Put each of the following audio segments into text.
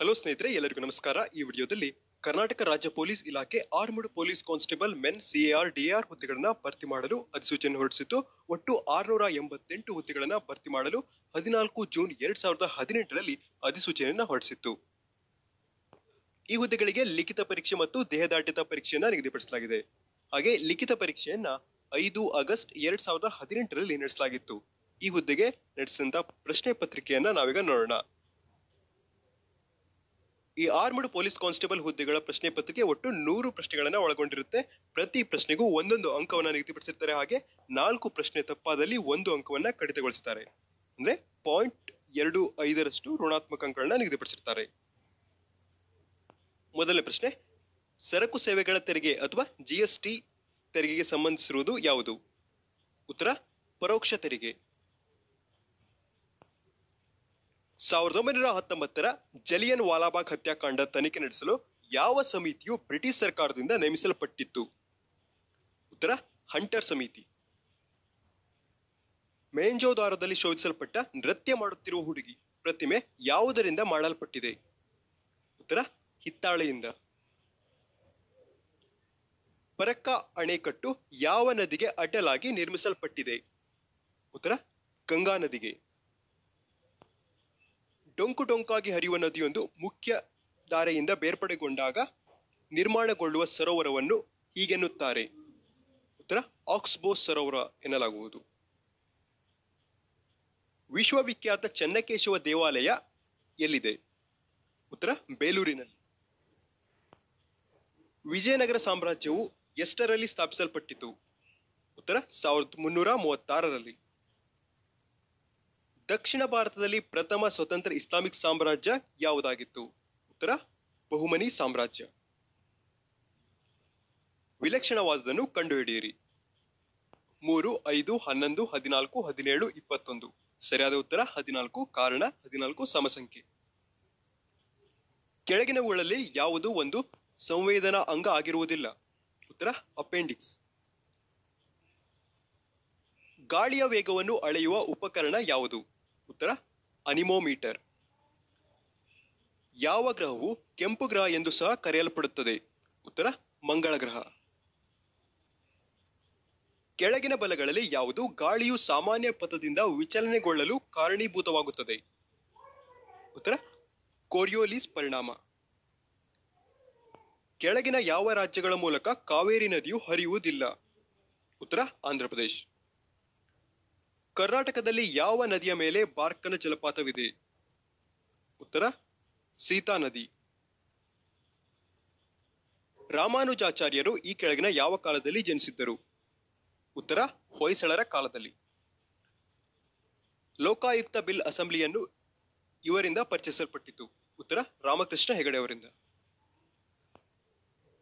hello ಸ್ನೇಹಿತರೆ ಎಲ್ಲರಿಗೂ ನಮಸ್ಕಾರ ಈ ವಿಡಿಯೋದಲ್ಲಿ ಕರ್ನಾಟಕ ರಾಜ್ಯ ಪೊಲೀಸ್ ಇಲಾಖೆ armed police constable men CAR R ಹುದ್ದೆಗಳನ್ನು ಭರ್ತಿ ಮಾಡಲು ಅಧಿಸೂಚನೆ ಹೊರಡಿಸಿತ್ತು ಒಟ್ಟು ಆರುನೂರ ಎಂಬತ್ತೆಂಟು ಹುದ್ದೆಗಳನ್ನು ಭರ್ತಿ ಮಾಡಲು ಹದಿನಾಲ್ಕು ಜೂನ್ ಎರಡ್ ಸಾವಿರದ ಹದಿನೆಂಟರಲ್ಲಿ ಅಧಿಸೂಚನೆಯನ್ನು ಹೊರಡಿಸಿತ್ತು ಈ ಹುದ್ದೆಗಳಿಗೆ ಲಿಖಿತ ಪರೀಕ್ಷೆ ಮತ್ತು ದೇಹದಾಟಿತ ಪರೀಕ್ಷೆಯನ್ನು ನಿಗದಿಪಡಿಸಲಾಗಿದೆ ಹಾಗೆ ಲಿಖಿತ ಪರೀಕ್ಷೆಯನ್ನ ಐದು ಆಗಸ್ಟ್ ಎರಡ್ ಸಾವಿರದ ಹದಿನೆಂಟರಲ್ಲಿ ನಡೆಸಲಾಗಿತ್ತು ಈ ಹುದ್ದೆಗೆ ನಡೆಸಿದಂತ ಪ್ರಶ್ನೆ ಪತ್ರಿಕೆಯನ್ನ ನಾವೀಗ ನೋಡೋಣ ಈ ಆರ್ಮಡ್ ಪೊಲೀಸ್ ಕಾನ್ಸ್ಟೇಬಲ್ ಹುದ್ದೆಗಳ ಪ್ರಶ್ನೆ ಪತ್ರಿಕೆ ಒಟ್ಟು ನೂರು ಪ್ರಶ್ನೆಗಳನ್ನು ಒಳಗೊಂಡಿರುತ್ತೆ ಪ್ರತಿ ಪ್ರಶ್ನೆಗೂ ಒಂದೊಂದು ಅಂಕವನ್ನು ನಿಗದಿಪಡಿಸಿರ್ತಾರೆ ಹಾಗೆ ನಾಲ್ಕು ಪ್ರಶ್ನೆ ತಪ್ಪಾದಲ್ಲಿ ಒಂದು ಅಂಕವನ್ನು ಕಡಿತಗೊಳಿಸ್ತಾರೆ ಅಂದ್ರೆ ಪಾಯಿಂಟ್ ಎರಡು ಐದರಷ್ಟು ಋಣಾತ್ಮಕ ಅಂಕಗಳನ್ನ ನಿಗದಿಪಡಿಸಿರ್ತಾರೆ ಮೊದಲನೇ ಪ್ರಶ್ನೆ ಸರಕು ಸೇವೆಗಳ ತೆರಿಗೆ ಅಥವಾ ಜಿಎಸ್ಟಿ ತೆರಿಗೆಗೆ ಸಂಬಂಧಿಸಿರುವುದು ಯಾವುದು ಉತ್ತರ ಪರೋಕ್ಷ ತೆರಿಗೆ ಸಾವಿರದ ಒಂಬೈನೂರ ಹತ್ತೊಂಬತ್ತರ ಜಲಿಯನ್ ವಾಲಾಬಾಗ್ ಹತ್ಯಾಕಾಂಡ ತನಿಖೆ ನಡೆಸಲು ಯಾವ ಸಮಿತಿಯು ಬ್ರಿಟಿಷ್ ಸರ್ಕಾರದಿಂದ ನೇಮಿಸಲ್ಪಟ್ಟಿತ್ತು ಉತ್ತರ ಹಂಟರ್ ಸಮಿತಿ ಮೇಂಜೋದಾರದಲ್ಲಿ ಶೋಧಿಸಲ್ಪಟ್ಟ ನೃತ್ಯ ಮಾಡುತ್ತಿರುವ ಹುಡುಗಿ ಪ್ರತಿಮೆ ಯಾವುದರಿಂದ ಮಾಡಲ್ಪಟ್ಟಿದೆ ಉತ್ತರ ಹಿತ್ತಾಳೆಯಿಂದ ಪರಕ್ಕ ಅಣೆಕಟ್ಟು ಯಾವ ನದಿಗೆ ಅಟಲಾಗಿ ನಿರ್ಮಿಸಲ್ಪಟ್ಟಿದೆ ಉತ್ತರ ಗಂಗಾ ನದಿಗೆ ಡೊಂಕು ಡೊಂಕಾಗಿ ಹರಿಯುವ ನದಿಯೊಂದು ಮುಖ್ಯ ಧಾರೆಯಿಂದ ಬೇರ್ಪಡೆಗೊಂಡಾಗ ನಿರ್ಮಾಣಗೊಳ್ಳುವ ಸರೋವರವನ್ನು ಹೀಗೆನ್ನುತ್ತಾರೆ ಉತ್ತರ ಆಕ್ಸ್ಬೋ ಸರೋವರ ಎನ್ನಲಾಗುವುದು ವಿಶ್ವವಿಖ್ಯಾತ ಚನ್ನಕೇಶವ ದೇವಾಲಯ ಎಲ್ಲಿದೆ ಉತ್ತರ ಬೇಲೂರಿನಲ್ಲಿ ವಿಜಯನಗರ ಸಾಮ್ರಾಜ್ಯವು ಎಷ್ಟರಲ್ಲಿ ಸ್ಥಾಪಿಸಲ್ಪಟ್ಟಿತು ಉತ್ತರ ಸಾವಿರದ ಮುನ್ನೂರ ಮೂವತ್ತಾರರಲ್ಲಿ ದಕ್ಷಿಣ ಭಾರತದಲ್ಲಿ ಪ್ರಥಮ ಸ್ವತಂತ್ರ ಇಸ್ಲಾಮಿಕ್ ಸಾಮ್ರಾಜ್ಯ ಯಾವುದಾಗಿತ್ತು ಉತ್ತರ ಬಹುಮನಿ ಸಾಮ್ರಾಜ್ಯ ವಿಲಕ್ಷಣವಾದದನ್ನು ಕಂಡುಹಿಡಿಯಿರಿ ಮೂರು ಐದು ಹನ್ನೊಂದು ಹದಿನಾಲ್ಕು ಹದಿನೇಳು ಇಪ್ಪತ್ತೊಂದು ಸರಿಯಾದ ಉತ್ತರ ಹದಿನಾಲ್ಕು ಕಾರಣ ಹದಿನಾಲ್ಕು ಸಮಸಂಖ್ಯೆ ಕೆಳಗಿನವುಗಳಲ್ಲಿ ಯಾವುದು ಒಂದು ಸಂವೇದನಾ ಅಂಗ ಆಗಿರುವುದಿಲ್ಲ ಉತ್ತರ ಅಪೆಂಡಿಕ್ಸ್ ಗಾಳಿಯ ವೇಗವನ್ನು ಅಳೆಯುವ ಉಪಕರಣ ಯಾವುದು ಉತ್ತರ ಅನಿಮೋಮೀಟರ್ ಯಾವ ಗ್ರಹವು ಕೆಂಪು ಗ್ರಹ ಎಂದು ಸಹ ಕರೆಯಲ್ಪಡುತ್ತದೆ ಉತ್ತರ ಮಂಗಳ ಗ್ರಹ ಕೆಳಗಿನ ಬಲಗಳಲ್ಲಿ ಯಾವುದು ಗಾಳಿಯು ಸಾಮಾನ್ಯ ಪಥದಿಂದ ವಿಚಲನೆಗೊಳ್ಳಲು ಕಾರಣೀಭೂತವಾಗುತ್ತದೆ ಉತ್ತರ ಕೋರಿಯೋಲಿಸ್ ಪರಿಣಾಮ ಕೆಳಗಿನ ಯಾವ ರಾಜ್ಯಗಳ ಮೂಲಕ ಕಾವೇರಿ ನದಿಯು ಹರಿಯುವುದಿಲ್ಲ ಉತ್ತರ ಆಂಧ್ರಪ್ರದೇಶ್ ಕರ್ನಾಟಕದಲ್ಲಿ ಯಾವ ನದಿಯ ಮೇಲೆ ಬಾರ್ಕನ ಜಲಪಾತವಿದೆ ಉತ್ತರ ಸೀತಾ ನದಿ ರಾಮಾನುಜಾಚಾರ್ಯರು ಈ ಕೆಳಗಿನ ಯಾವ ಕಾಲದಲ್ಲಿ ಜನಿಸಿದ್ದರು ಉತ್ತರ ಹೊಯ್ಸಳರ ಕಾಲದಲ್ಲಿ ಲೋಕಾಯುಕ್ತ ಬಿಲ್ ಅಸೆಂಬ್ಲಿಯನ್ನು ಇವರಿಂದ ಪರಿಚಯಿಸಲ್ಪಟ್ಟಿತು ಉತ್ತರ ರಾಮಕೃಷ್ಣ ಹೆಗಡೆ ಅವರಿಂದ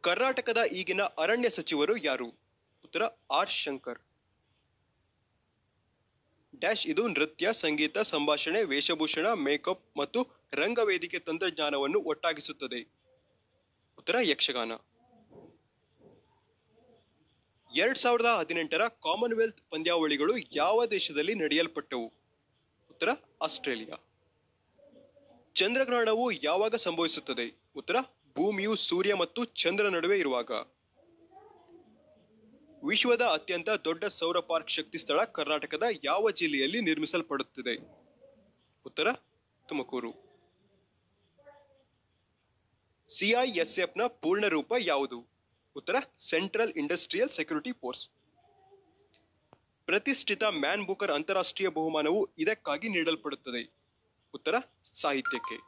ಕರ್ನಾಟಕದ ಈಗಿನ ಅರಣ್ಯ ಸಚಿವರು ಯಾರು ಉತ್ತರ ಆರ್ ಶಂಕರ್ ಡ್ಯಾಶ್ ಇದು ನೃತ್ಯ ಸಂಗೀತ ಸಂಭಾಷಣೆ ವೇಷಭೂಷಣ ಮೇಕಪ್ ಮತ್ತು ರಂಗವೇದಿಕೆ ತಂತ್ರಜ್ಞಾನವನ್ನು ಒಟ್ಟಾಗಿಸುತ್ತದೆ ಉತ್ತರ ಯಕ್ಷಗಾನ ಎರಡ್ ಸಾವಿರದ ಹದಿನೆಂಟರ ಕಾಮನ್ವೆಲ್ತ್ ಪಂದ್ಯಾವಳಿಗಳು ಯಾವ ದೇಶದಲ್ಲಿ ನಡೆಯಲ್ಪಟ್ಟವು ಉತ್ತರ ಆಸ್ಟ್ರೇಲಿಯಾ ಚಂದ್ರಗ್ರಹಣವು ಯಾವಾಗ ಸಂಭವಿಸುತ್ತದೆ ಉತ್ತರ ಭೂಮಿಯು ಸೂರ್ಯ ಮತ್ತು ಚಂದ್ರ ನಡುವೆ ಇರುವಾಗ ವಿಶ್ವದ ಅತ್ಯಂತ ದೊಡ್ಡ ಸೌರ ಪಾರ್ಕ್ ಶಕ್ತಿ ಸ್ಥಳ ಕರ್ನಾಟಕದ ಯಾವ ಜಿಲ್ಲೆಯಲ್ಲಿ ನಿರ್ಮಿಸಲ್ಪಡುತ್ತಿದೆ ಉತ್ತರ ತುಮಕೂರು ನ ಪೂರ್ಣ ರೂಪ ಯಾವುದು ಉತ್ತರ ಸೆಂಟ್ರಲ್ ಇಂಡಸ್ಟ್ರಿಯಲ್ ಸೆಕ್ಯೂರಿಟಿ ಫೋರ್ಸ್ ಪ್ರತಿಷ್ಠಿತ ಮ್ಯಾನ್ ಬುಕರ್ ಅಂತಾರಾಷ್ಟ್ರೀಯ ಬಹುಮಾನವು ಇದಕ್ಕಾಗಿ ನೀಡಲ್ಪಡುತ್ತದೆ ಉತ್ತರ ಸಾಹಿತ್ಯಕ್ಕೆ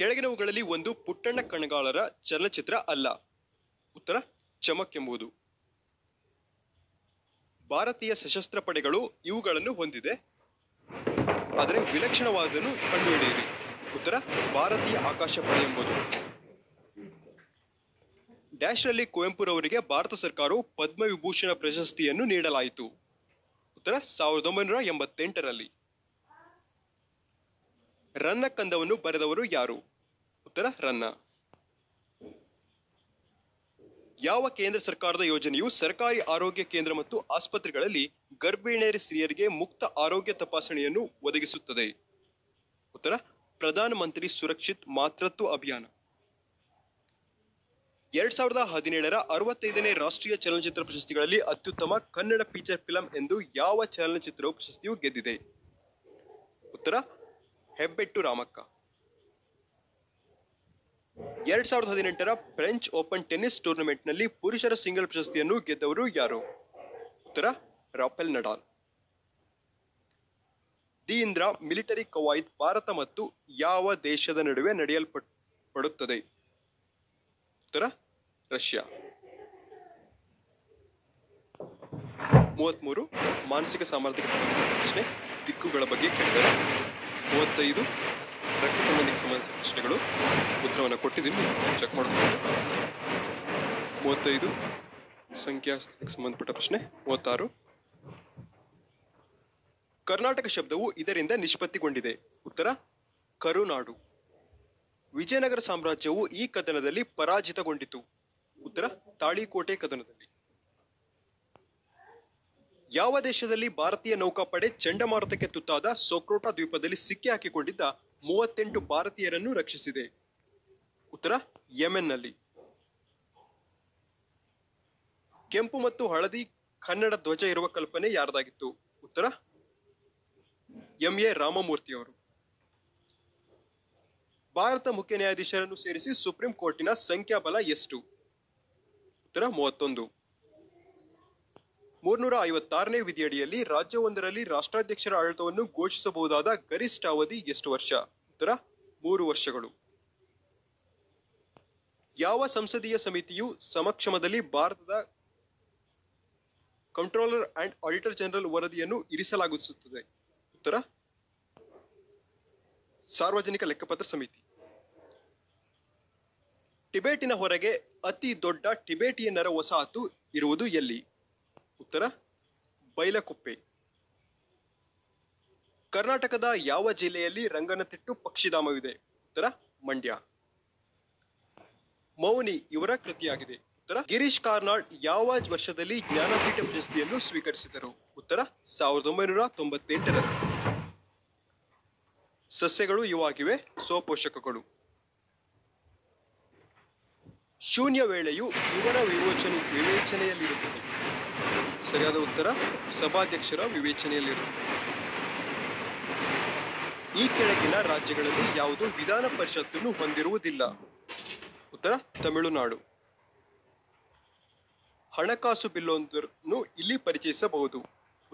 ಕೆಳಗಿನವುಗಳಲ್ಲಿ ಒಂದು ಪುಟ್ಟಣ್ಣ ಕಣಗಾಳರ ಚಲನಚಿತ್ರ ಅಲ್ಲ ಉತ್ತರ ಚಮಕ್ ಎಂಬುದು ಭಾರತೀಯ ಸಶಸ್ತ್ರ ಪಡೆಗಳು ಇವುಗಳನ್ನು ಹೊಂದಿದೆ ಆದರೆ ವಿಲಕ್ಷಣವಾದನ್ನು ಕಂಡುಹಿಡಿಯಿರಿ ಉತ್ತರ ಭಾರತೀಯ ಆಕಾಶ ಪಡೆ ಎಂಬುದು ಡ್ಯಾಶ್ರಲ್ಲಿ ಕುವೆಂಪುರವರಿಗೆ ಭಾರತ ಸರ್ಕಾರವು ಪದ್ಮವಿಭೂಷಣ ಪ್ರಶಸ್ತಿಯನ್ನು ನೀಡಲಾಯಿತು ಉತ್ತರ ಸಾವಿರದ ಒಂಬೈನೂರ ಎಂಬತ್ತೆಂಟರಲ್ಲಿ ರನ್ನ ಕಂದವನ್ನು ಬರೆದವರು ಯಾರು ಉತ್ತರ ರನ್ನ ಯಾವ ಕೇಂದ್ರ ಸರ್ಕಾರದ ಯೋಜನೆಯು ಸರ್ಕಾರಿ ಆರೋಗ್ಯ ಕೇಂದ್ರ ಮತ್ತು ಆಸ್ಪತ್ರೆಗಳಲ್ಲಿ ಗರ್ಭಿಣಿಯರ ಸ್ತ್ರೀಯರಿಗೆ ಮುಕ್ತ ಆರೋಗ್ಯ ತಪಾಸಣೆಯನ್ನು ಒದಗಿಸುತ್ತದೆ ಉತ್ತರ ಪ್ರಧಾನ ಮಂತ್ರಿ ಸುರಕ್ಷಿತ್ ಮಾತೃತ್ವ ಅಭಿಯಾನ ಎರಡ್ ಸಾವಿರದ ಹದಿನೇಳರ ಅರವತ್ತೈದನೇ ರಾಷ್ಟ್ರೀಯ ಚಲನಚಿತ್ರ ಪ್ರಶಸ್ತಿಗಳಲ್ಲಿ ಅತ್ಯುತ್ತಮ ಕನ್ನಡ ಫೀಚರ್ ಫಿಲಂ ಎಂದು ಯಾವ ಚಲನಚಿತ್ರವು ಪ್ರಶಸ್ತಿಯು ಗೆದ್ದಿದೆ ಉತ್ತರ ಹೆಬ್ಬೆಟ್ಟು ರಾಮಕ್ಕ ಎರಡ್ ಸಾವಿರದ ಹದಿನೆಂಟರ ಫ್ರೆಂಚ್ ಓಪನ್ ಟೆನ್ನಿಸ್ ಟೂರ್ನಮೆಂಟ್ನಲ್ಲಿ ಪುರುಷರ ಸಿಂಗಲ್ ಪ್ರಶಸ್ತಿಯನ್ನು ಗೆದ್ದವರು ಯಾರು ಉತ್ತರ ರಾಫೆಲ್ ನಡಾಲ್ ಇಂದ್ರ ಮಿಲಿಟರಿ ಕವಾಯತ್ ಭಾರತ ಮತ್ತು ಯಾವ ದೇಶದ ನಡುವೆ ನಡೆಯಲ್ಪಡುತ್ತದೆ ಉತ್ತರ ರಷ್ಯಾ ಮೂರು ಮಾನಸಿಕ ಸಾಮರ್ಥ್ಯಕ್ಕೆ ಸಂಬಂಧಿಸಿದ ಪ್ರಶ್ನೆ ದಿಕ್ಕುಗಳ ಬಗ್ಗೆ ಕೇಳಿದರೆ ಮೂವತ್ತೈದು ರಕ್ತ ಸಂಬಂಧಿಸಿದ ಪ್ರಶ್ನೆಗಳು ಉತ್ತರವನ್ನು ಕೊಟ್ಟಿದ್ದೀನಿ ಚೆಕ್ ಮಾಡಿಕೊಂಡು ಮೂವತ್ತೈದು ಸಂಖ್ಯಾ ಸಂಬಂಧಪಟ್ಟ ಪ್ರಶ್ನೆ ಮೂವತ್ತಾರು ಕರ್ನಾಟಕ ಶಬ್ದವು ಇದರಿಂದ ನಿಷ್ಪತ್ತಿಗೊಂಡಿದೆ ಉತ್ತರ ಕರುನಾಡು ವಿಜಯನಗರ ಸಾಮ್ರಾಜ್ಯವು ಈ ಕದನದಲ್ಲಿ ಪರಾಜಿತಗೊಂಡಿತು ಉತ್ತರ ತಾಳಿಕೋಟೆ ಕದನದಲ್ಲಿ ಯಾವ ದೇಶದಲ್ಲಿ ಭಾರತೀಯ ನೌಕಾಪಡೆ ಚಂಡಮಾರುತಕ್ಕೆ ತುತ್ತಾದ ಸೊಕ್ರೋಟಾ ದ್ವೀಪದಲ್ಲಿ ಸಿಕ್ಕಿ ಹಾಕಿಕೊಂಡಿದ್ದ ಮೂವತ್ತೆಂಟು ಭಾರತೀಯರನ್ನು ರಕ್ಷಿಸಿದೆ ಉತ್ತರ ಯಮೆನ್ನಲ್ಲಿ ಕೆಂಪು ಮತ್ತು ಹಳದಿ ಕನ್ನಡ ಧ್ವಜ ಇರುವ ಕಲ್ಪನೆ ಯಾರದಾಗಿತ್ತು ಉತ್ತರ ಎಂ ಎ ರಾಮಮೂರ್ತಿ ಅವರು ಭಾರತ ಮುಖ್ಯ ನ್ಯಾಯಾಧೀಶರನ್ನು ಸೇರಿಸಿ ಸುಪ್ರೀಂ ಕೋರ್ಟಿನ ಸಂಖ್ಯಾಬಲ ಎಷ್ಟು ಉತ್ತರ ಮೂವತ್ತೊಂದು ಮೂರ್ನೂರ ಐವತ್ತಾರನೇ ವಿಧಿಯಡಿಯಲ್ಲಿ ರಾಜ್ಯವೊಂದರಲ್ಲಿ ರಾಷ್ಟ್ರಾಧ್ಯಕ್ಷರ ಆಡಳಿತವನ್ನು ಘೋಷಿಸಬಹುದಾದ ಗರಿಷ್ಠ ಅವಧಿ ಎಷ್ಟು ವರ್ಷ ಉತ್ತರ ಮೂರು ವರ್ಷಗಳು ಯಾವ ಸಂಸದೀಯ ಸಮಿತಿಯು ಸಮಕ್ಷಮದಲ್ಲಿ ಭಾರತದ ಕಂಟ್ರೋಲರ್ ಅಂಡ್ ಆಡಿಟರ್ ಜನರಲ್ ವರದಿಯನ್ನು ಇರಿಸಲಾಗಿಸುತ್ತದೆ ಉತ್ತರ ಸಾರ್ವಜನಿಕ ಲೆಕ್ಕಪತ್ರ ಸಮಿತಿ ಟಿಬೇಟಿನ ಹೊರಗೆ ಅತಿ ದೊಡ್ಡ ಟಿಬೇಟಿಯನ್ನರ ವಸಾಹತು ಇರುವುದು ಎಲ್ಲಿ ಉತ್ತರ ಬೈಲಕುಪ್ಪೆ ಕರ್ನಾಟಕದ ಯಾವ ಜಿಲ್ಲೆಯಲ್ಲಿ ರಂಗನತಿಟ್ಟು ಪಕ್ಷಿಧಾಮವಿದೆ ಉತ್ತರ ಮಂಡ್ಯ ಮೌನಿ ಇವರ ಕೃತಿಯಾಗಿದೆ ಉತ್ತರ ಗಿರೀಶ್ ಕಾರ್ನಾಡ್ ಯಾವ ವರ್ಷದಲ್ಲಿ ಜ್ಞಾನಪೀಠ ಪ್ರಶಸ್ತಿಯನ್ನು ಸ್ವೀಕರಿಸಿದರು ಉತ್ತರ ಸಾವಿರದ ಒಂಬೈನೂರ ತೊಂಬತ್ತೆಂಟರಲ್ಲಿ ಸಸ್ಯಗಳು ಇವಾಗಿವೆ ಸ್ವಪೋಷಕಗಳು ಶೂನ್ಯ ವೇಳೆಯು ಇವರ ವಿಮೋಚನೆ ವಿವೇಚನೆಯಲ್ಲಿರುತ್ತದೆ ಸರಿಯಾದ ಉತ್ತರ ಸಭಾಧ್ಯಕ್ಷರ ವಿವೇಚನೆಯಲ್ಲಿರು ಈ ಕೆಳಗಿನ ರಾಜ್ಯಗಳಲ್ಲಿ ಯಾವುದು ವಿಧಾನ ಪರಿಷತ್ತನ್ನು ಹೊಂದಿರುವುದಿಲ್ಲ ಉತ್ತರ ತಮಿಳುನಾಡು ಹಣಕಾಸು ಬಿಲ್ಲೊಂದನ್ನು ಇಲ್ಲಿ ಪರಿಚಯಿಸಬಹುದು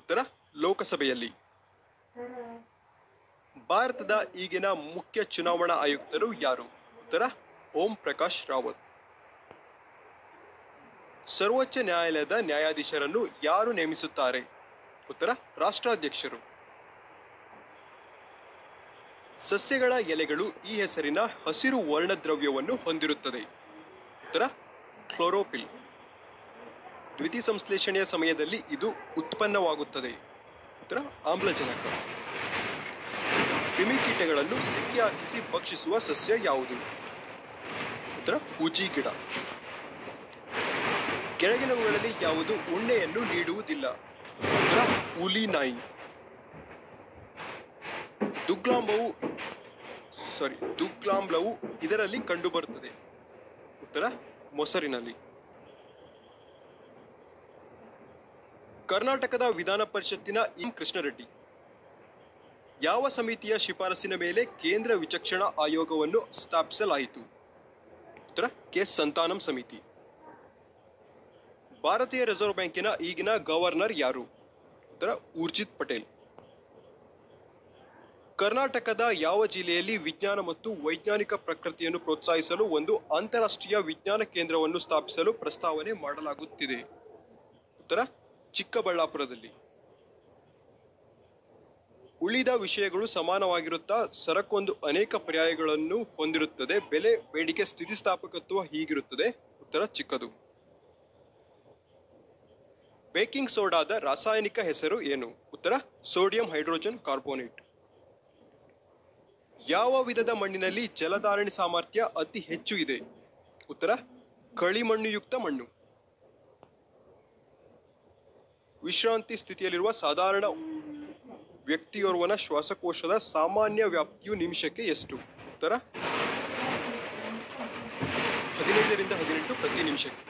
ಉತ್ತರ ಲೋಕಸಭೆಯಲ್ಲಿ ಭಾರತದ ಈಗಿನ ಮುಖ್ಯ ಚುನಾವಣಾ ಆಯುಕ್ತರು ಯಾರು ಉತ್ತರ ಓಂ ಪ್ರಕಾಶ್ ರಾವತ್ ಸರ್ವೋಚ್ಚ ನ್ಯಾಯಾಲಯದ ನ್ಯಾಯಾಧೀಶರನ್ನು ಯಾರು ನೇಮಿಸುತ್ತಾರೆ ಉತ್ತರ ರಾಷ್ಟ್ರಾಧ್ಯಕ್ಷರು ಸಸ್ಯಗಳ ಎಲೆಗಳು ಈ ಹೆಸರಿನ ಹಸಿರು ವರ್ಣದ್ರವ್ಯವನ್ನು ಹೊಂದಿರುತ್ತದೆ ಉತ್ತರ ಕ್ಲೋರೋಪಿಲ್ ದ್ವಿತೀಯ ಸಂಶ್ಲೇಷಣೆಯ ಸಮಯದಲ್ಲಿ ಇದು ಉತ್ಪನ್ನವಾಗುತ್ತದೆ ಉತ್ತರ ಆಮ್ಲಜನಕ ಕ್ರಿಮಿಕೀಟಗಳನ್ನು ಕೀಟಗಳನ್ನು ಸಿಕ್ಕಿ ಹಾಕಿಸಿ ಭಕ್ಷಿಸುವ ಸಸ್ಯ ಯಾವುದು ಉತ್ತರ ಉಜಿ ಗಿಡ ಕೆಳಗಿನವುಗಳಲ್ಲಿ ಯಾವುದು ಉಣ್ಣೆಯನ್ನು ನೀಡುವುದಿಲ್ಲ ಉತ್ತರ ಹುಲಿ ನಾಯಿ ದುಗ್ಲಾಂಬವು ಸಾರಿ ದುಗ್ಲಾಂಬ್ಲವು ಇದರಲ್ಲಿ ಕಂಡುಬರುತ್ತದೆ ಉತ್ತರ ಮೊಸರಿನಲ್ಲಿ ಕರ್ನಾಟಕದ ವಿಧಾನ ಪರಿಷತ್ತಿನ ಎಂ ಕೃಷ್ಣರೆಡ್ಡಿ ಯಾವ ಸಮಿತಿಯ ಶಿಫಾರಸಿನ ಮೇಲೆ ಕೇಂದ್ರ ವಿಚಕ್ಷಣಾ ಆಯೋಗವನ್ನು ಸ್ಥಾಪಿಸಲಾಯಿತು ಉತ್ತರ ಕೆ ಸಂತಾನಂ ಸಮಿತಿ ಭಾರತೀಯ ರಿಸರ್ವ್ ಬ್ಯಾಂಕಿನ ಈಗಿನ ಗವರ್ನರ್ ಯಾರು ಉತ್ತರ ಊರ್ಜಿತ್ ಪಟೇಲ್ ಕರ್ನಾಟಕದ ಯಾವ ಜಿಲ್ಲೆಯಲ್ಲಿ ವಿಜ್ಞಾನ ಮತ್ತು ವೈಜ್ಞಾನಿಕ ಪ್ರಕೃತಿಯನ್ನು ಪ್ರೋತ್ಸಾಹಿಸಲು ಒಂದು ಅಂತಾರಾಷ್ಟ್ರೀಯ ವಿಜ್ಞಾನ ಕೇಂದ್ರವನ್ನು ಸ್ಥಾಪಿಸಲು ಪ್ರಸ್ತಾವನೆ ಮಾಡಲಾಗುತ್ತಿದೆ ಉತ್ತರ ಚಿಕ್ಕಬಳ್ಳಾಪುರದಲ್ಲಿ ಉಳಿದ ವಿಷಯಗಳು ಸಮಾನವಾಗಿರುತ್ತಾ ಸರಕೊಂದು ಅನೇಕ ಪರ್ಯಾಯಗಳನ್ನು ಹೊಂದಿರುತ್ತದೆ ಬೆಲೆ ಬೇಡಿಕೆ ಸ್ಥಿತಿಸ್ಥಾಪಕತ್ವ ಹೀಗಿರುತ್ತದೆ ಉತ್ತರ ಚಿಕ್ಕದು ಬೇಕಿಂಗ್ ಸೋಡಾದ ರಾಸಾಯನಿಕ ಹೆಸರು ಏನು ಉತ್ತರ ಸೋಡಿಯಂ ಹೈಡ್ರೋಜನ್ ಕಾರ್ಬೋನೇಟ್ ಯಾವ ವಿಧದ ಮಣ್ಣಿನಲ್ಲಿ ಜಲಧಾರಣೆ ಸಾಮರ್ಥ್ಯ ಅತಿ ಹೆಚ್ಚು ಇದೆ ಉತ್ತರ ಕಳಿಮಣ್ಣುಯುಕ್ತ ಮಣ್ಣು ವಿಶ್ರಾಂತಿ ಸ್ಥಿತಿಯಲ್ಲಿರುವ ಸಾಧಾರಣ ವ್ಯಕ್ತಿಯೋರ್ವನ ಶ್ವಾಸಕೋಶದ ಸಾಮಾನ್ಯ ವ್ಯಾಪ್ತಿಯು ನಿಮಿಷಕ್ಕೆ ಎಷ್ಟು ಉತ್ತರ ಹದಿನೈದರಿಂದ ಹದಿನೆಂಟು ಪ್ರತಿ ನಿಮಿಷಕ್ಕೆ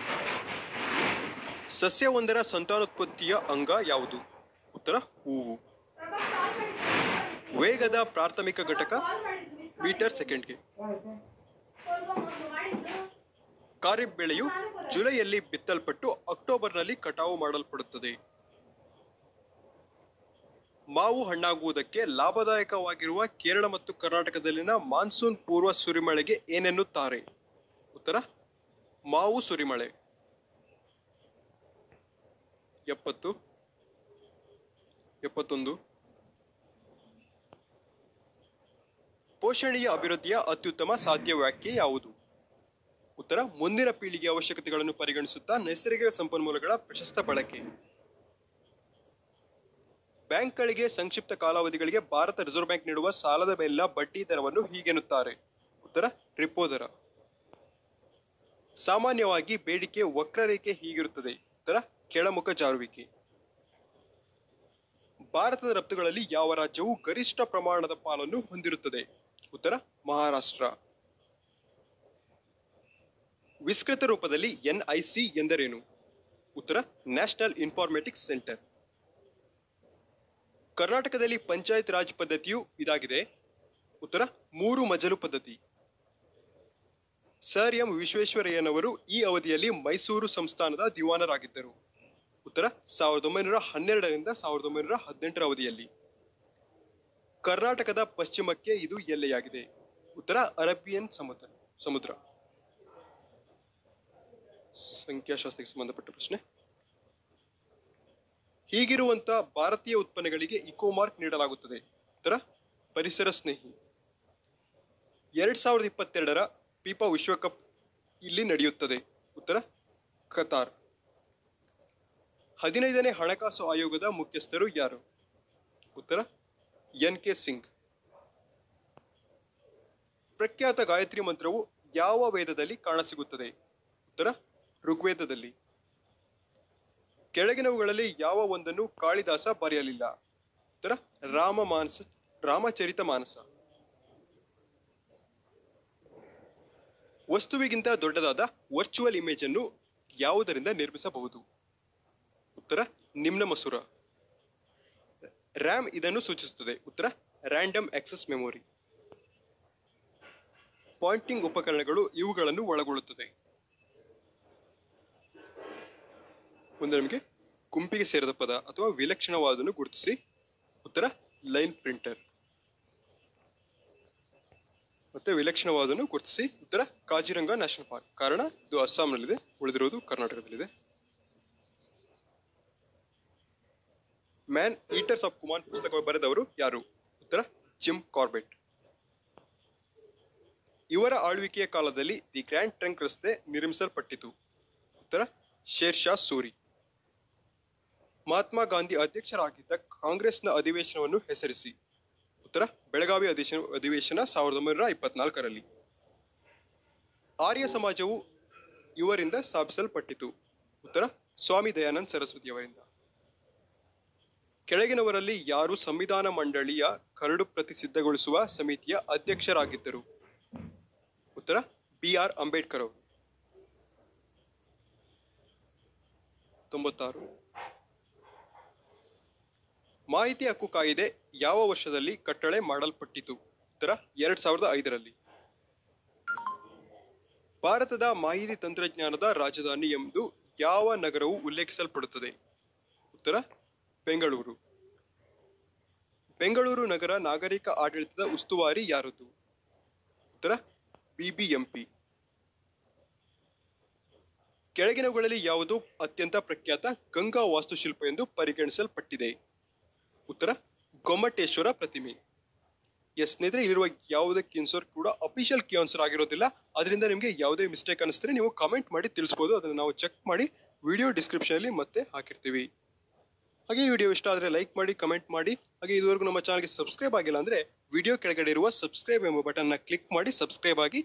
ಸಸ್ಯವೊಂದರ ಸಂತಾನೋತ್ಪತ್ತಿಯ ಅಂಗ ಯಾವುದು ಉತ್ತರ ಹೂವು ವೇಗದ ಪ್ರಾಥಮಿಕ ಘಟಕ ಮೀಟರ್ ಸೆಕೆಂಡ್ಗೆ ಖಾರಿಫ್ ಬೆಳೆಯು ಜುಲೈಯಲ್ಲಿ ಬಿತ್ತಲ್ಪಟ್ಟು ಅಕ್ಟೋಬರ್ನಲ್ಲಿ ಕಟಾವು ಮಾಡಲ್ಪಡುತ್ತದೆ ಮಾವು ಹಣ್ಣಾಗುವುದಕ್ಕೆ ಲಾಭದಾಯಕವಾಗಿರುವ ಕೇರಳ ಮತ್ತು ಕರ್ನಾಟಕದಲ್ಲಿನ ಮಾನ್ಸೂನ್ ಪೂರ್ವ ಸುರಿಮಳೆಗೆ ಏನೆನ್ನುತ್ತಾರೆ ಉತ್ತರ ಮಾವು ಸುರಿಮಳೆ ಎಪ್ಪತ್ತು ಎಪ್ಪತ್ತೊಂದು ಪೋಷಣೆಯ ಅಭಿವೃದ್ಧಿಯ ಅತ್ಯುತ್ತಮ ಸಾಧ್ಯ ವ್ಯಾಖ್ಯೆ ಯಾವುದು ಉತ್ತರ ಮುಂದಿನ ಪೀಳಿಗೆ ಅವಶ್ಯಕತೆಗಳನ್ನು ಪರಿಗಣಿಸುತ್ತಾ ನೈಸರ್ಗಿಕ ಸಂಪನ್ಮೂಲಗಳ ಪ್ರಶಸ್ತ ಬಳಕೆ ಬ್ಯಾಂಕ್ಗಳಿಗೆ ಸಂಕ್ಷಿಪ್ತ ಕಾಲಾವಧಿಗಳಿಗೆ ಭಾರತ ರಿಸರ್ವ್ ಬ್ಯಾಂಕ್ ನೀಡುವ ಸಾಲದ ಮೇಲಿನ ಬಡ್ಡಿ ದರವನ್ನು ಹೀಗೆನ್ನುತ್ತಾರೆ ಉತ್ತರ ರಿಪೋ ದರ ಸಾಮಾನ್ಯವಾಗಿ ಬೇಡಿಕೆ ವಕ್ರರೇಖೆ ಹೀಗಿರುತ್ತದೆ ಉತ್ತರ ಕೆಳಮುಖ ಜಾರುವಿಕೆ ಭಾರತದ ರಫ್ತುಗಳಲ್ಲಿ ಯಾವ ರಾಜ್ಯವು ಗರಿಷ್ಠ ಪ್ರಮಾಣದ ಪಾಲನ್ನು ಹೊಂದಿರುತ್ತದೆ ಉತ್ತರ ಮಹಾರಾಷ್ಟ್ರ ವಿಸ್ತೃತ ರೂಪದಲ್ಲಿ ಎನ್ಐಸಿ ಎಂದರೇನು ಉತ್ತರ ನ್ಯಾಷನಲ್ ಇನ್ಫಾರ್ಮೆಟಿಕ್ಸ್ ಸೆಂಟರ್ ಕರ್ನಾಟಕದಲ್ಲಿ ಪಂಚಾಯತ್ ರಾಜ್ ಪದ್ಧತಿಯು ಇದಾಗಿದೆ ಉತ್ತರ ಮೂರು ಮಜಲು ಪದ್ಧತಿ ಸರ್ ಎಂ ವಿಶ್ವೇಶ್ವರಯ್ಯನವರು ಈ ಅವಧಿಯಲ್ಲಿ ಮೈಸೂರು ಸಂಸ್ಥಾನದ ದಿವಾನರಾಗಿದ್ದರು ಉತ್ತರ ಸಾವಿರದ ಒಂಬೈನೂರ ಹನ್ನೆರಡರಿಂದ ಸಾವಿರದ ಒಂಬೈನೂರ ಹದಿನೆಂಟರ ಅವಧಿಯಲ್ಲಿ ಕರ್ನಾಟಕದ ಪಶ್ಚಿಮಕ್ಕೆ ಇದು ಎಲ್ಲೆಯಾಗಿದೆ ಉತ್ತರ ಅರೇಬಿಯನ್ ಸಮುದ್ರ ಸಮುದ್ರ ಸಂಖ್ಯಾಶಾಸ್ತ್ರಕ್ಕೆ ಸಂಬಂಧಪಟ್ಟ ಪ್ರಶ್ನೆ ಹೀಗಿರುವಂತಹ ಭಾರತೀಯ ಉತ್ಪನ್ನಗಳಿಗೆ ಇಕೋ ಮಾರ್ಕ್ ನೀಡಲಾಗುತ್ತದೆ ಉತ್ತರ ಪರಿಸರ ಸ್ನೇಹಿ ಎರಡ್ ಸಾವಿರದ ಇಪ್ಪತ್ತೆರಡರ ಪೀಪ ವಿಶ್ವಕಪ್ ಇಲ್ಲಿ ನಡೆಯುತ್ತದೆ ಉತ್ತರ ಕತಾರ್ ಹದಿನೈದನೇ ಹಣಕಾಸು ಆಯೋಗದ ಮುಖ್ಯಸ್ಥರು ಯಾರು ಉತ್ತರ ಎನ್ ಕೆ ಸಿಂಗ್ ಪ್ರಖ್ಯಾತ ಗಾಯತ್ರಿ ಮಂತ್ರವು ಯಾವ ವೇದದಲ್ಲಿ ಕಾಣಸಿಗುತ್ತದೆ ಉತ್ತರ ಋಗ್ವೇದದಲ್ಲಿ ಕೆಳಗಿನವುಗಳಲ್ಲಿ ಯಾವ ಒಂದನ್ನು ಕಾಳಿದಾಸ ಬರೆಯಲಿಲ್ಲ ಉತ್ತರ ರಾಮ ಮಾನಸ ರಾಮಚರಿತ ಮಾನಸ ವಸ್ತುವಿಗಿಂತ ದೊಡ್ಡದಾದ ವರ್ಚುವಲ್ ಇಮೇಜ್ ಅನ್ನು ಯಾವುದರಿಂದ ನಿರ್ಮಿಸಬಹುದು ಉತ್ತರ ನಿಮ್ನ ಮಸೂರ ರ್ಯಾಮ್ ಇದನ್ನು ಸೂಚಿಸುತ್ತದೆ ಉತ್ತರ ರ್ಯಾಂಡಮ್ ಆಕ್ಸೆಸ್ ಮೆಮೊರಿ ಪಾಯಿಂಟಿಂಗ್ ಉಪಕರಣಗಳು ಇವುಗಳನ್ನು ಒಳಗೊಳ್ಳುತ್ತದೆ ಒಂದು ನಮಗೆ ಗುಂಪಿಗೆ ಸೇರಿದ ಪದ ಅಥವಾ ವಿಲಕ್ಷಣವಾದನ್ನು ಗುರುತಿಸಿ ಉತ್ತರ ಲೈನ್ ಪ್ರಿಂಟರ್ ಮತ್ತೆ ವಿಲಕ್ಷಣವಾದನ್ನು ಗುರುತಿಸಿ ಉತ್ತರ ಕಾಜಿರಂಗ ನ್ಯಾಷನಲ್ ಪಾರ್ಕ್ ಕಾರಣ ಇದು ಅಸ್ಸಾಂನಲ್ಲಿದೆ ಉಳಿದಿರುವುದು ಕರ್ನಾಟಕದಲ್ಲಿದೆ ಮ್ಯಾನ್ ಈಟರ್ಸ್ ಆಫ್ ಕುಮಾನ್ ಪುಸ್ತಕ ಬರೆದವರು ಯಾರು ಉತ್ತರ ಜಿಮ್ ಕಾರ್ಬೆಟ್ ಇವರ ಆಳ್ವಿಕೆಯ ಕಾಲದಲ್ಲಿ ದಿ ಗ್ರ್ಯಾಂಡ್ ಟ್ರಂಕ್ ರಸ್ತೆ ನಿರ್ಮಿಸಲ್ಪಟ್ಟಿತು ಉತ್ತರ ಶೇರ್ ಶಾ ಸೂರಿ ಮಹಾತ್ಮ ಗಾಂಧಿ ಅಧ್ಯಕ್ಷರಾಗಿದ್ದ ಕಾಂಗ್ರೆಸ್ನ ಅಧಿವೇಶನವನ್ನು ಹೆಸರಿಸಿ ಉತ್ತರ ಬೆಳಗಾವಿ ಅಧಿವೇಶನ ಅಧಿವೇಶನ ಸಾವಿರದ ಒಂಬೈನೂರ ಇಪ್ಪತ್ನಾಲ್ಕರಲ್ಲಿ ಆರ್ಯ ಸಮಾಜವು ಇವರಿಂದ ಸ್ಥಾಪಿಸಲ್ಪಟ್ಟಿತು ಉತ್ತರ ಸ್ವಾಮಿ ದಯಾನಂದ್ ಸರಸ್ವತಿಯವರಿಂದ ಕೆಳಗಿನವರಲ್ಲಿ ಯಾರು ಸಂವಿಧಾನ ಮಂಡಳಿಯ ಕರಡು ಪ್ರತಿ ಸಿದ್ಧಗೊಳಿಸುವ ಸಮಿತಿಯ ಅಧ್ಯಕ್ಷರಾಗಿದ್ದರು ಉತ್ತರ ಬಿ ಆರ್ ಅಂಬೇಡ್ಕರ್ ಅವರು ತೊಂಬತ್ತಾರು ಮಾಹಿತಿ ಹಕ್ಕು ಕಾಯಿದೆ ಯಾವ ವರ್ಷದಲ್ಲಿ ಕಟ್ಟಳೆ ಮಾಡಲ್ಪಟ್ಟಿತು ಉತ್ತರ ಎರಡ್ ಸಾವಿರದ ಐದರಲ್ಲಿ ಭಾರತದ ಮಾಹಿತಿ ತಂತ್ರಜ್ಞಾನದ ರಾಜಧಾನಿ ಎಂದು ಯಾವ ನಗರವು ಉಲ್ಲೇಖಿಸಲ್ಪಡುತ್ತದೆ ಉತ್ತರ ಬೆಂಗಳೂರು ಬೆಂಗಳೂರು ನಗರ ನಾಗರಿಕ ಆಡಳಿತದ ಉಸ್ತುವಾರಿ ಯಾರದು ಉತ್ತರ ಬಿಬಿಎಂಪಿ ಕೆಳಗಿನವುಗಳಲ್ಲಿ ಯಾವುದು ಅತ್ಯಂತ ಪ್ರಖ್ಯಾತ ಗಂಗಾ ವಾಸ್ತುಶಿಲ್ಪ ಎಂದು ಪರಿಗಣಿಸಲ್ಪಟ್ಟಿದೆ ಉತ್ತರ ಗೊಮ್ಮಟೇಶ್ವರ ಪ್ರತಿಮೆ ಎಸ್ ಸ್ನೇಹಿತರೆ ಇಲ್ಲಿರುವ ಯಾವುದೇ ಕ್ಯಾನ್ಸರ್ ಕೂಡ ಅಫಿಷಿಯಲ್ ಕ್ಯಾನ್ಸರ್ ಆಗಿರೋದಿಲ್ಲ ಅದರಿಂದ ನಿಮಗೆ ಯಾವುದೇ ಮಿಸ್ಟೇಕ್ ಅನಿಸಿದ್ರೆ ನೀವು ಕಾಮೆಂಟ್ ಮಾಡಿ ತಿಳಿಸ್ಬೋದು ಅದನ್ನು ನಾವು ಚೆಕ್ ಮಾಡಿ ವಿಡಿಯೋ ಡಿಸ್ಕ್ರಿಪ್ಷನಲ್ಲಿ ಮತ್ತೆ ಹಾಕಿರ್ತೀವಿ ಹಾಗೆ ಈ ವಿಡಿಯೋ ಇಷ್ಟ ಆದರೆ ಲೈಕ್ ಮಾಡಿ ಕಮೆಂಟ್ ಮಾಡಿ ಹಾಗೆ ಇದುವರೆಗೂ ನಮ್ಮ ಚಾನಲ್ಗೆ ಸಬ್ಸ್ಕ್ರೈಬ್ ಆಗಿಲ್ಲ ಅಂದರೆ ವಿಡಿಯೋ ಕೆಳಗಡೆ ಇರುವ ಸಬ್ಸ್ಕ್ರೈಬ್ ಎಂಬ ಬಟನ್ನ ಕ್ಲಿಕ್ ಮಾಡಿ ಸಬ್ಸ್ಕ್ರೈಬ್ ಆಗಿ